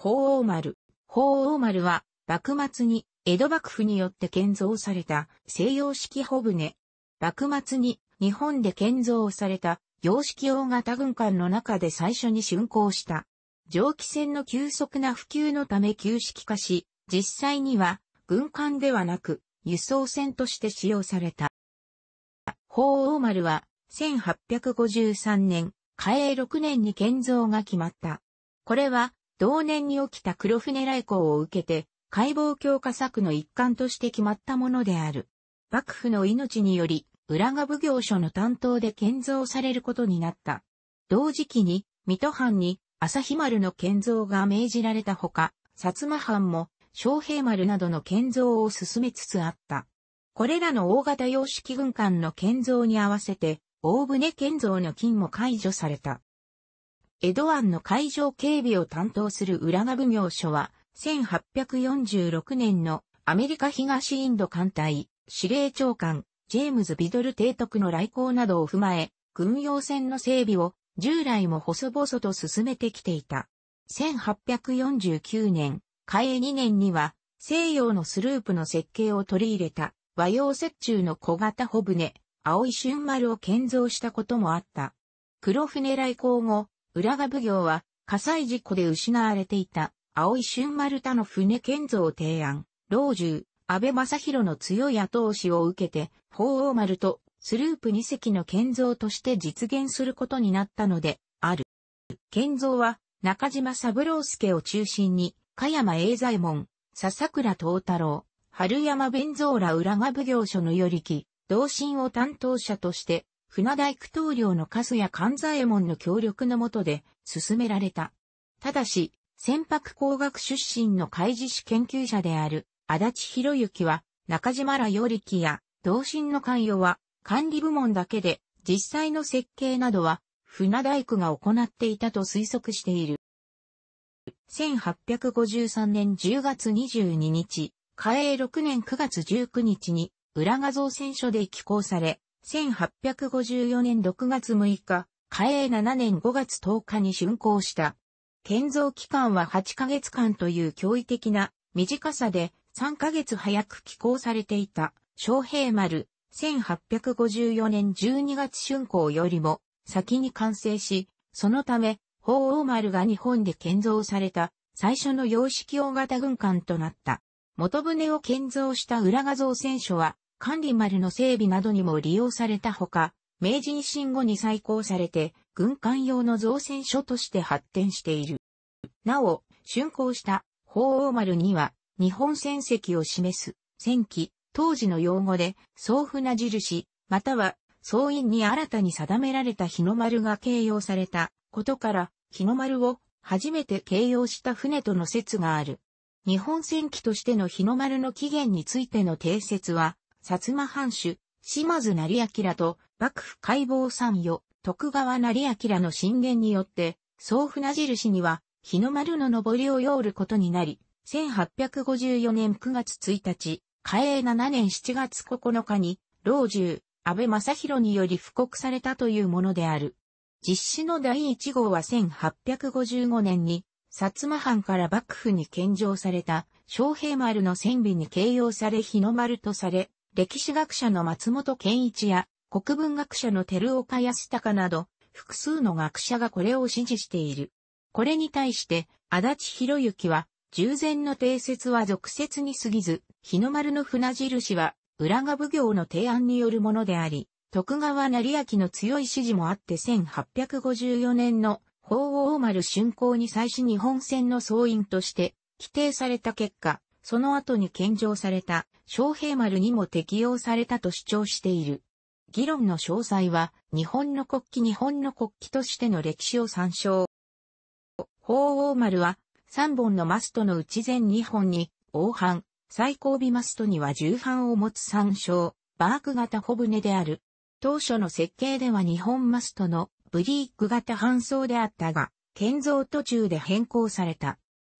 法王丸。法王丸は、幕末に江戸幕府によって建造された西洋式帆船。幕末に日本で建造された洋式大型軍艦の中で最初に竣工した。蒸気船の急速な普及のため旧式化し、実際には軍艦ではなく輸送船として使用された。鳳凰丸は1853年、嘉永6年に建造が決まった。これは同年に起きた黒船来航を受けて、解剖強化策の一環として決まったものである。幕府の命により、浦賀奉行所の担当で建造されることになった。同時期に、水戸藩に、朝日丸の建造が命じられたほか、薩摩藩も、昌平丸などの建造を進めつつあった。これらの大型様式軍艦の建造に合わせて、大船建造の金も解除された。江戸湾の海上警備を担当する浦賀奉行所は、1846年のアメリカ東インド艦隊、司令長官、ジェームズ・ビドル提督の来航などを踏まえ、軍用船の整備を従来も細々と進めてきていた。1849年、開営2年には、西洋のスループの設計を取り入れた和洋折衷の小型帆船、青い春丸を建造したこともあった。黒船来航後、浦賀奉行は火災事故で失われていた青井春丸太の船建造を提案、老中、安倍正宏の強い後押しを受けて、法王丸とスループ二隻の建造として実現することになったので、ある。建造は中島三郎介を中心に、加山英左衛門、笹倉東太郎、春山弁蔵ら浦賀奉行所の寄り木、同心を担当者として、船大工棟領のカスや関左衛門の協力のもとで進められた。ただし、船舶工学出身の海事史研究者である足立博之は、中島らよりきや同心の関与は管理部門だけで実際の設計などは船大工が行っていたと推測している。1853年10月22日、嘉永6年9月19日に裏画像選書で寄稿され、1854年6月6日、嘉永7年5月10日に竣工した。建造期間は8ヶ月間という驚異的な短さで3ヶ月早く寄港されていた昌平丸1854年12月竣工よりも先に完成し、そのため、鳳凰丸が日本で建造された最初の洋式大型軍艦となった。元船を建造した裏画造船所は管理丸の整備などにも利用されたほか、明治維新後に再興されて、軍艦用の造船所として発展している。なお、竣工した鳳凰丸には、日本船籍を示す、戦記、当時の用語で、総船印、または、総員に新たに定められた日の丸が形容されたことから、日の丸を初めて形容した船との説がある。日本船記としての日の丸の起源についての定説は、薩摩藩主、島津成明と幕府解剖参与、徳川成明の進言によって、総船印には日の丸の上りを用ることになり、1854年9月1日、嘉永7年7月9日に、老中、安倍正宏により布告されたというものである。実施の第1号は1855年に、薩摩藩から幕府に献上された、昌平丸の船尾に形容され日の丸とされ、歴史学者の松本健一や、国文学者の照岡康隆など、複数の学者がこれを支持している。これに対して、足立博之は、従前の定説は俗説に過ぎず、日の丸の船印は、浦賀奉行の提案によるものであり、徳川成明の強い支持もあって1854年の法王丸竣工に際し日本船の総員として規定された結果、その後に献上された昌平丸にも適用されたと主張している。議論の詳細は、日本の国旗日本の国旗としての歴史を参照。鳳凰丸は、3本のマストのうち全2本に、王藩、最後尾マストには重藩を持つ参照、バーク型小舟である。当初の設計では日本マストのブリーク型搬送であったが、建造途中で変更された。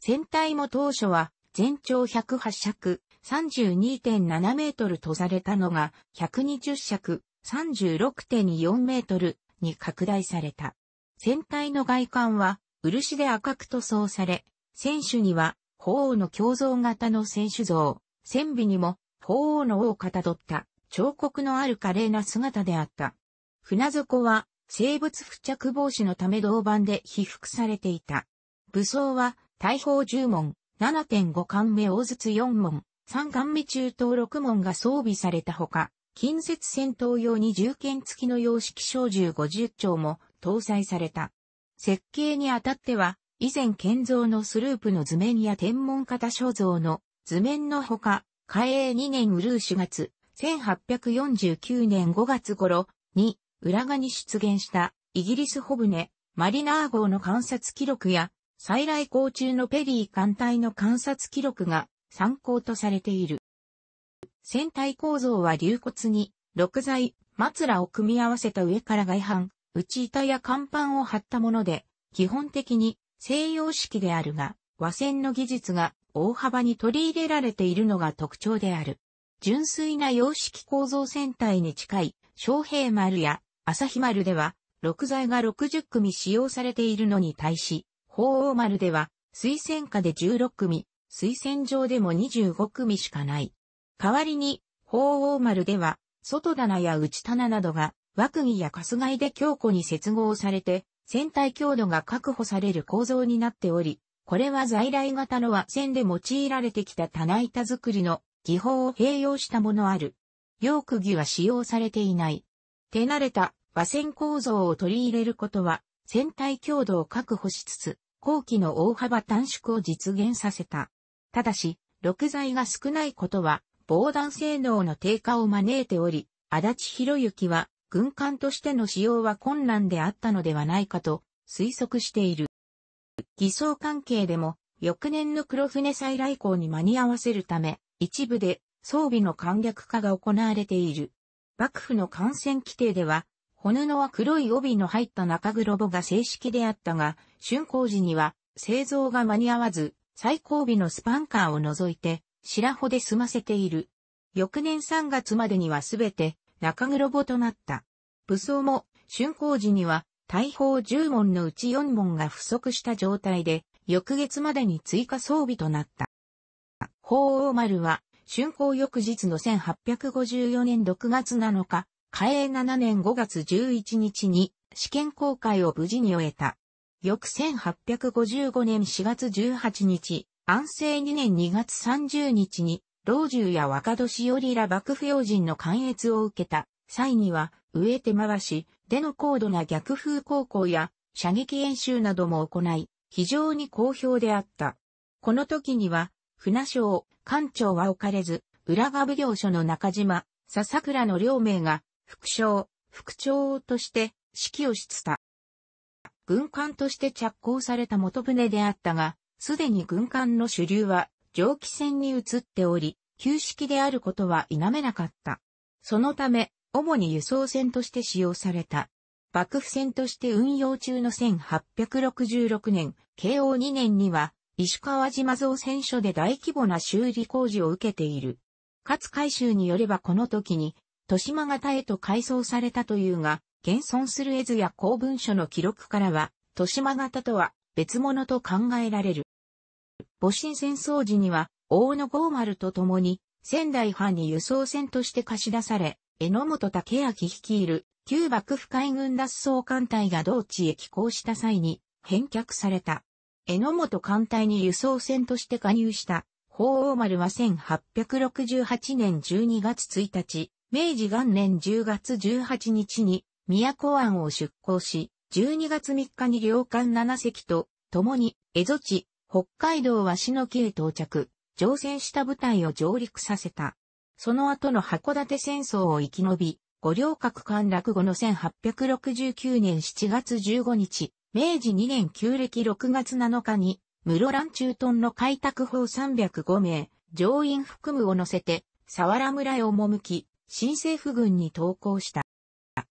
船体も当初は全長108尺、32.7メートル閉ざれたのが、120尺、36.4メートルに拡大された。船体の外観は、漆で赤く塗装され、船首には、鳳凰の胸像型の船首像、船尾にも、鳳凰の尾をかたどった、彫刻のある華麗な姿であった。船底は、生物付着防止のため銅板で被覆されていた。武装は、大砲10門、7.5巻目大筒4門、3巻目中等6門が装備されたほか、近接戦闘用に銃剣付きの様式小銃50丁も搭載された。設計にあたっては、以前建造のスループの図面や天文型肖像の図面のほか、開営2年うるう4月、1849年5月頃に、浦賀に出現したイギリスホブネ、マリナー号の観察記録や再来航中のペリー艦隊の観察記録が参考とされている。船体構造は流骨に、六材、松を組み合わせた上から外板、内板や甲板を張ったもので、基本的に西洋式であるが、和船の技術が大幅に取り入れられているのが特徴である。純粋な洋式構造船体に近い、昌平丸や朝日丸では、六材が60組使用されているのに対し、鳳凰丸では、推薦下で16組、推薦上でも25組しかない。代わりに、鳳凰丸では、外棚や内棚などが、枠木やすがいで強固に接合されて、船体強度が確保される構造になっており、これは在来型の和船で用いられてきた棚板作りの技法を併用したものある。ヨ釘は使用されていない。手慣れた和船構造を取り入れることは、船体強度を確保しつつ、工期の大幅短縮を実現させた。ただし、6材が少ないことは、防弾性能の低下を招いており、足立博之は、軍艦としての使用は困難であったのではないかと推測している。偽装関係でも、翌年の黒船再来航に間に合わせるため、一部で装備の簡略化が行われている。幕府の感染規定では、骨のは黒い帯の入った中黒母が正式であったが、竣工時には製造が間に合わず、最後尾のスパンカーを除いて、白穂で済ませている。翌年3月までにはすべて中黒母となった。武装も、竣工時には、大砲10門のうち4門が不足した状態で、翌月までに追加装備となった。鳳凰丸は、竣工翌日の1854年6月7日、嘉永7年5月11日に試験公開を無事に終えた。翌1855年4月18日、安政2年2月30日に、老中や若年寄りら幕府要人の関越を受けた際には、植えて回し、での高度な逆風航行や射撃演習なども行い、非常に好評であった。この時には、船省、艦長は置かれず、浦賀奉行所の中島、笹倉の両名が副将、副長として指揮をした。軍艦として着工された元船であったが、すでに軍艦の主流は蒸気船に移っており、旧式であることは否めなかった。そのため、主に輸送船として使用された。幕府船として運用中の1866年、慶応2年には、石川島造船所で大規模な修理工事を受けている。かつ海舟によればこの時に、豊島型へと改装されたというが、現存する絵図や公文書の記録からは、豊島型とは別物と考えられる。戊辰戦争時には、大野豪丸と共に、仙台藩に輸送船として貸し出され、榎本武明率いる旧幕府海軍脱走艦隊が同地へ寄港した際に返却された。榎本艦隊に輸送船として加入した、鳳凰丸は1868年12月1日、明治元年10月18日に宮古湾を出港し、12月3日に両艦7隻と共に江戸地、北海道はの木へ到着、乗船した部隊を上陸させた。その後の函館戦争を生き延び、五稜郭陥落後の1869年7月15日、明治2年旧暦6月7日に、室蘭駐屯の開拓法305名、乗員含むを乗せて、沢良村へ赴き、新政府軍に投降した。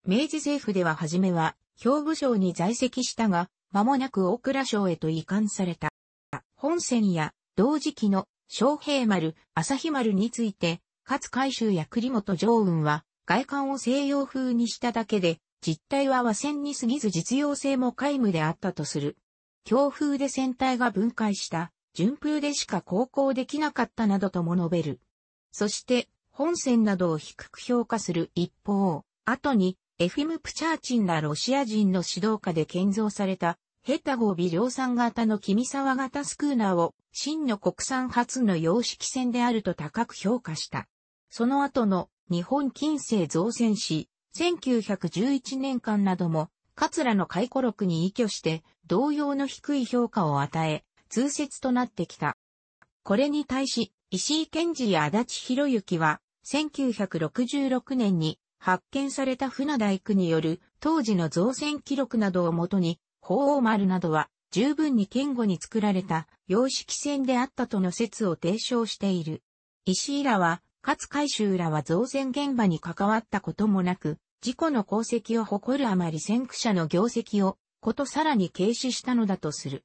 明治政府では初めは、兵部省に在籍したが、間もなく大倉省へと移管された。本戦や同時期の昌平丸、朝日丸について、勝海舟や栗本常雲は、外観を西洋風にしただけで、実態は和船に過ぎず実用性も皆無であったとする。強風で船体が分解した、順風でしか航行できなかったなどとも述べる。そして、本線などを低く評価する一方、後に、エフィム・プチャーチンらロシア人の指導下で建造された、ヘタゴビ量産型の君沢型スクーナーを、真の国産初の洋式船であると高く評価した。その後の日本近世造船史、1911年間なども、桂の回顧録に依拠して同様の低い評価を与え、通説となってきた。これに対し、石井健治や足立博之は、1966年に発見された船大工による当時の造船記録などをもとに、鳳凰丸などは十分に堅固に作られた洋式船であったとの説を提唱している。石井らは、勝海舟らは造船現場に関わったこともなく、事故の功績を誇るあまり先駆者の業績を、ことさらに軽視したのだとする。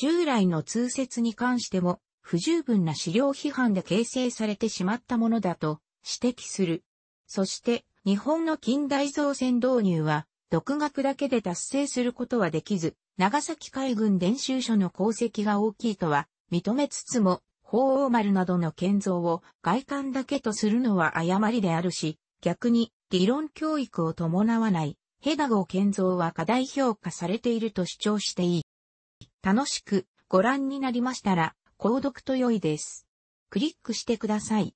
従来の通説に関しても、不十分な資料批判で形成されてしまったものだと指摘する。そして、日本の近代造船導入は、独学だけで達成することはできず、長崎海軍練習所の功績が大きいとは認めつつも、鳳凰丸などの建造を外観だけとするのは誤りであるし、逆に理論教育を伴わないヘダゴ建造は過大評価されていると主張していい。楽しくご覧になりましたら、購読と良いです。クリックしてください。